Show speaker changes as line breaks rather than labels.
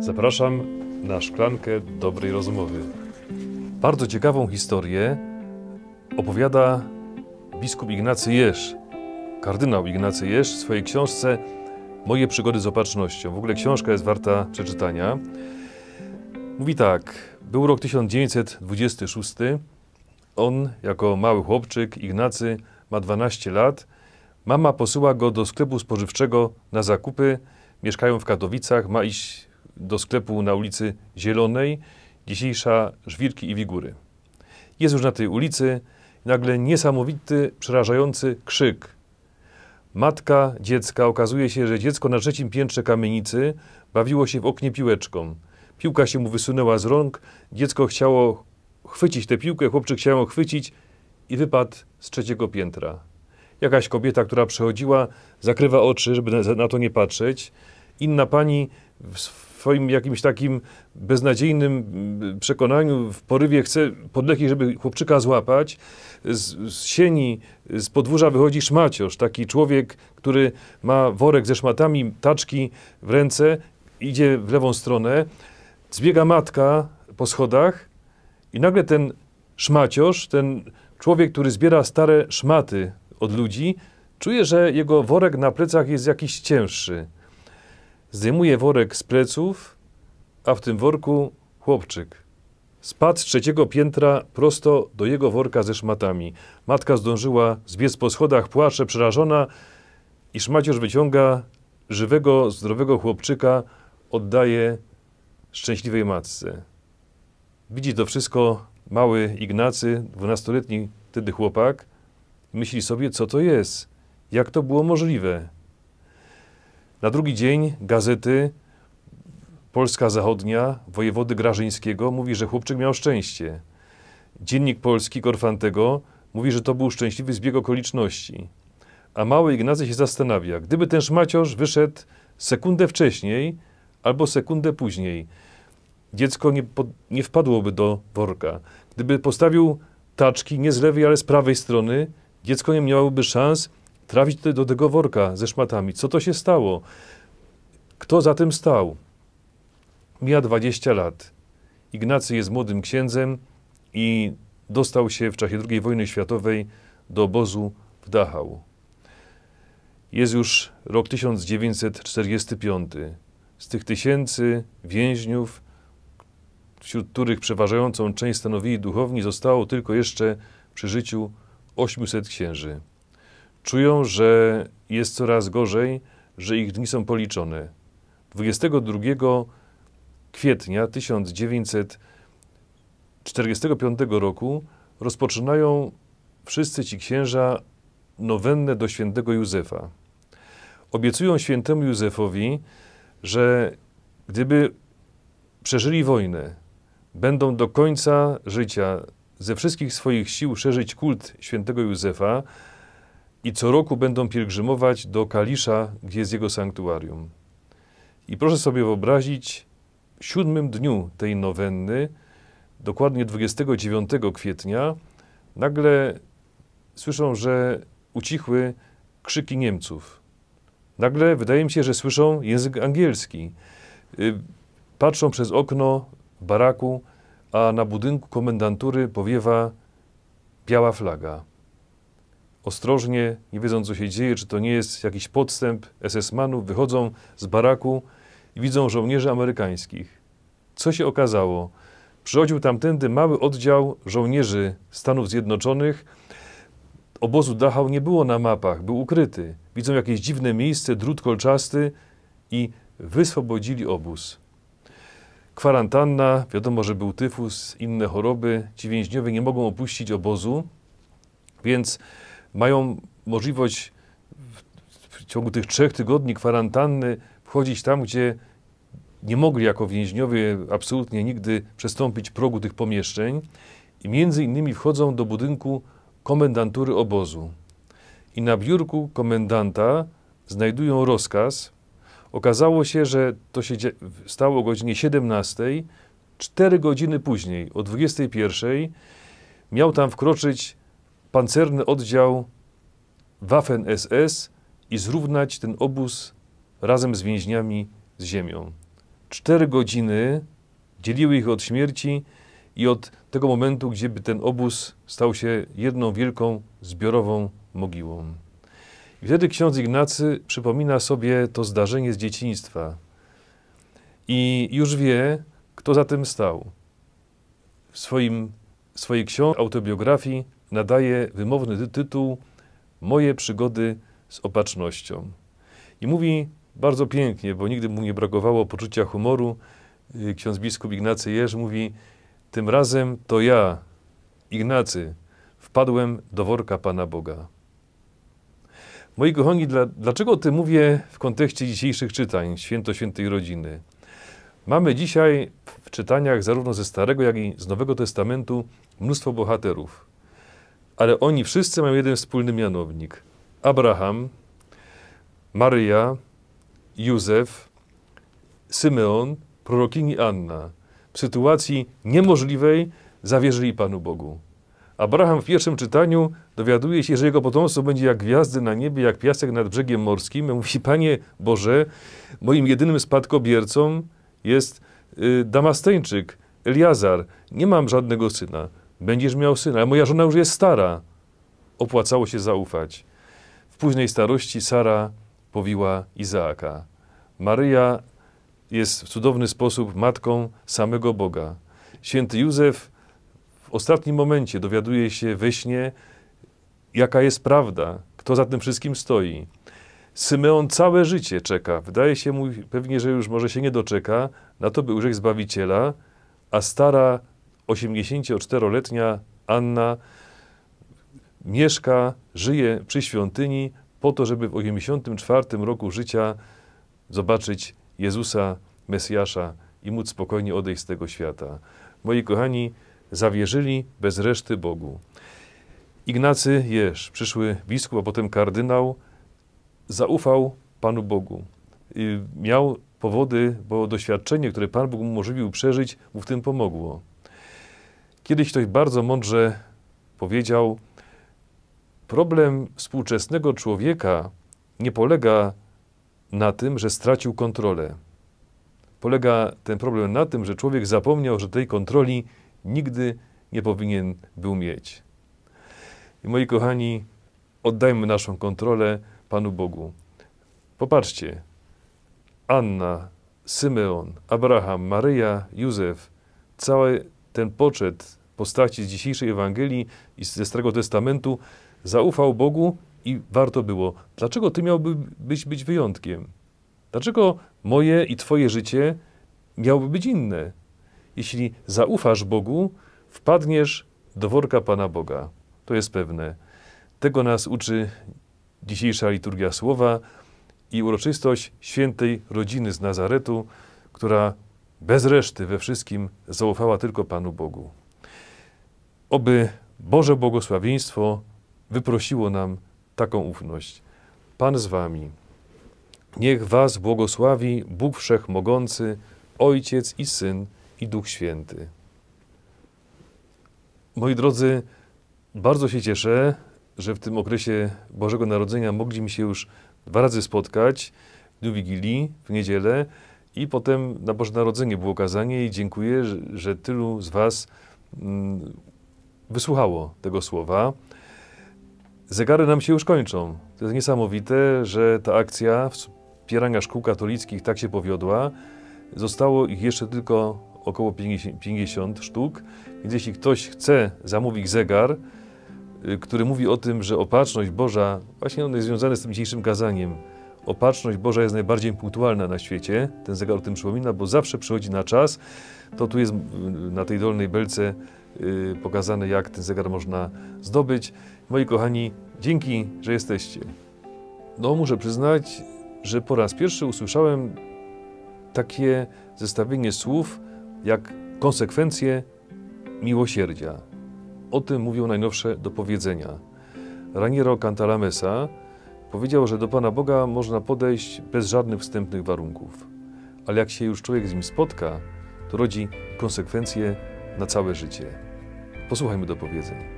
Zapraszam na szklankę dobrej rozmowy. Bardzo ciekawą historię opowiada biskup Ignacy Jerz, kardynał Ignacy Jerz w swojej książce Moje przygody z opatrznością. W ogóle książka jest warta przeczytania. Mówi tak, był rok 1926. On, jako mały chłopczyk, Ignacy, ma 12 lat. Mama posyła go do sklepu spożywczego na zakupy. Mieszkają w Katowicach, ma iść do sklepu na ulicy Zielonej, dzisiejsza Żwirki i Wigury. Jest już na tej ulicy nagle niesamowity, przerażający krzyk. Matka dziecka, okazuje się, że dziecko na trzecim piętrze kamienicy bawiło się w oknie piłeczką. Piłka się mu wysunęła z rąk, dziecko chciało chwycić tę piłkę, chłopczyk chciał ją chwycić i wypadł z trzeciego piętra. Jakaś kobieta, która przechodziła, zakrywa oczy, żeby na to nie patrzeć. Inna pani swoim jakimś takim beznadziejnym przekonaniu, w porywie chce podleki, żeby chłopczyka złapać. Z, z sieni, z podwórza wychodzi szmaciosz, taki człowiek, który ma worek ze szmatami, taczki w ręce, idzie w lewą stronę, zbiega matka po schodach i nagle ten szmaciosz, ten człowiek, który zbiera stare szmaty od ludzi, czuje, że jego worek na plecach jest jakiś cięższy. Zdejmuje worek z pleców, a w tym worku chłopczyk. Spadł z trzeciego piętra prosto do jego worka ze szmatami. Matka zdążyła zbiec po schodach, płacze, przerażona i szmaciarz wyciąga żywego, zdrowego chłopczyka, oddaje szczęśliwej matce. Widzi to wszystko mały Ignacy, dwunastoletni wtedy chłopak, myśli sobie, co to jest, jak to było możliwe. Na drugi dzień gazety Polska Zachodnia, wojewody Grażyńskiego, mówi, że chłopczyk miał szczęście. Dziennik Polski Korfantego mówi, że to był szczęśliwy zbieg okoliczności. A mały Ignacy się zastanawia, gdyby ten szmaciarz wyszedł sekundę wcześniej albo sekundę później, dziecko nie, pod, nie wpadłoby do worka. Gdyby postawił taczki nie z lewej, ale z prawej strony, dziecko nie miałoby szans trafić do tego worka ze szmatami. Co to się stało? Kto za tym stał? Mija 20 lat. Ignacy jest młodym księdzem i dostał się w czasie II wojny światowej do obozu w Dachau. Jest już rok 1945. Z tych tysięcy więźniów, wśród których przeważającą część stanowili duchowni, zostało tylko jeszcze przy życiu 800 księży czują, że jest coraz gorzej, że ich dni są policzone. 22 kwietnia 1945 roku rozpoczynają wszyscy ci księża nowennę do świętego Józefa. Obiecują świętemu Józefowi, że gdyby przeżyli wojnę, będą do końca życia ze wszystkich swoich sił szerzyć kult świętego Józefa, i co roku będą pielgrzymować do Kalisza, gdzie jest jego sanktuarium. I proszę sobie wyobrazić, w siódmym dniu tej nowenny, dokładnie 29 kwietnia, nagle słyszą, że ucichły krzyki Niemców. Nagle wydaje mi się, że słyszą język angielski. Y, patrzą przez okno baraku, a na budynku komendantury powiewa biała flaga ostrożnie, nie wiedzą, co się dzieje, czy to nie jest jakiś podstęp SS-manów, wychodzą z baraku i widzą żołnierzy amerykańskich. Co się okazało? Przychodził tamtędy mały oddział żołnierzy Stanów Zjednoczonych. Obozu Dachau nie było na mapach, był ukryty. Widzą jakieś dziwne miejsce, drut kolczasty i wyswobodzili obóz. Kwarantanna, wiadomo, że był tyfus, inne choroby. Ci więźniowie nie mogą opuścić obozu, więc mają możliwość w ciągu tych trzech tygodni kwarantanny wchodzić tam, gdzie nie mogli jako więźniowie absolutnie nigdy przestąpić progu tych pomieszczeń i między innymi wchodzą do budynku komendantury obozu. I na biurku komendanta znajdują rozkaz. Okazało się, że to się stało o godzinie 17, 4 godziny później, o 21, miał tam wkroczyć pancerny oddział Waffen-SS i zrównać ten obóz razem z więźniami z ziemią. Cztery godziny dzieliły ich od śmierci i od tego momentu, gdzie by ten obóz stał się jedną wielką, zbiorową mogiłą. I wtedy ksiądz Ignacy przypomina sobie to zdarzenie z dzieciństwa i już wie, kto za tym stał. W swoim, swojej książce, autobiografii nadaje wymowny tytuł Moje przygody z opatrznością. I mówi bardzo pięknie, bo nigdy mu nie brakowało poczucia humoru, y, ksiądz biskup Ignacy Jerz mówi, tym razem to ja, Ignacy, wpadłem do worka Pana Boga. Moi kochani, dla, dlaczego o tym mówię w kontekście dzisiejszych czytań Święto Świętej Rodziny? Mamy dzisiaj w czytaniach zarówno ze Starego, jak i z Nowego Testamentu mnóstwo bohaterów ale oni wszyscy mają jeden wspólny mianownik. Abraham, Maryja, Józef, Symeon, prorokini Anna. W sytuacji niemożliwej zawierzyli Panu Bogu. Abraham w pierwszym czytaniu dowiaduje się, że jego potomstwo będzie jak gwiazdy na niebie, jak piasek nad brzegiem morskim. mówi, Panie Boże, moim jedynym spadkobiercą jest y, Damasteńczyk, Eliazar. Nie mam żadnego syna będziesz miał syna, ale moja żona już jest stara. Opłacało się zaufać. W późnej starości Sara powiła Izaaka. Maryja jest w cudowny sposób matką samego Boga. Święty Józef w ostatnim momencie dowiaduje się we śnie, jaka jest prawda, kto za tym wszystkim stoi. Symeon całe życie czeka. Wydaje się mu pewnie, że już może się nie doczeka na to, by urzekł Zbawiciela, a stara 84-letnia Anna mieszka, żyje przy świątyni po to, żeby w 84 roku życia zobaczyć Jezusa, Mesjasza i móc spokojnie odejść z tego świata. Moi kochani, zawierzyli bez reszty Bogu. Ignacy Jerz, przyszły biskup, a potem kardynał, zaufał Panu Bogu. miał powody, bo doświadczenie, które Pan Bóg mu umożliwił przeżyć, mu w tym pomogło. Kiedyś ktoś bardzo mądrze powiedział: Problem współczesnego człowieka nie polega na tym, że stracił kontrolę. Polega ten problem na tym, że człowiek zapomniał, że tej kontroli nigdy nie powinien był mieć. I moi kochani, oddajmy naszą kontrolę Panu Bogu. Popatrzcie, Anna, Symeon, Abraham, Maryja, Józef, cały ten poczet postaci z dzisiejszej Ewangelii i ze Starego Testamentu zaufał Bogu i warto było. Dlaczego ty miałby być, być wyjątkiem? Dlaczego moje i twoje życie miałoby być inne? Jeśli zaufasz Bogu, wpadniesz do worka Pana Boga. To jest pewne. Tego nas uczy dzisiejsza liturgia słowa i uroczystość świętej rodziny z Nazaretu, która bez reszty we wszystkim zaufała tylko Panu Bogu. Oby Boże błogosławieństwo wyprosiło nam taką ufność. Pan z wami. Niech was błogosławi Bóg Wszechmogący, Ojciec i Syn i Duch Święty. Moi drodzy, bardzo się cieszę, że w tym okresie Bożego Narodzenia mogliśmy się już dwa razy spotkać w dniu Wigilii, w niedzielę i potem na Boże Narodzenie było kazanie i dziękuję, że, tylu z Was mm, wysłuchało tego słowa. Zegary nam się już kończą. To jest niesamowite, że ta akcja wspierania szkół katolickich tak się powiodła. Zostało ich jeszcze tylko około 50, sztuk, więc jeśli ktoś chce zamówić zegar, y, który mówi o tym, że opatrzność Boża, właśnie on jest związany z tym dzisiejszym kazaniem, opatrzność Boża jest najbardziej punktualna na świecie, ten zegar o tym przypomina, bo zawsze przychodzi na czas, to tu jest y, na tej dolnej belce Y, pokazane, jak ten zegar można zdobyć. Moi kochani, dzięki, że jesteście. No, muszę przyznać, że po raz pierwszy usłyszałem takie zestawienie słów jak konsekwencje miłosierdzia. O tym mówią najnowsze dopowiedzenia. Raniero Cantalamessa powiedział, że do Pana Boga można podejść bez żadnych wstępnych warunków, ale jak się już człowiek z nim spotka, to rodzi konsekwencje na całe życie. Posłuchajmy do powiedzenia.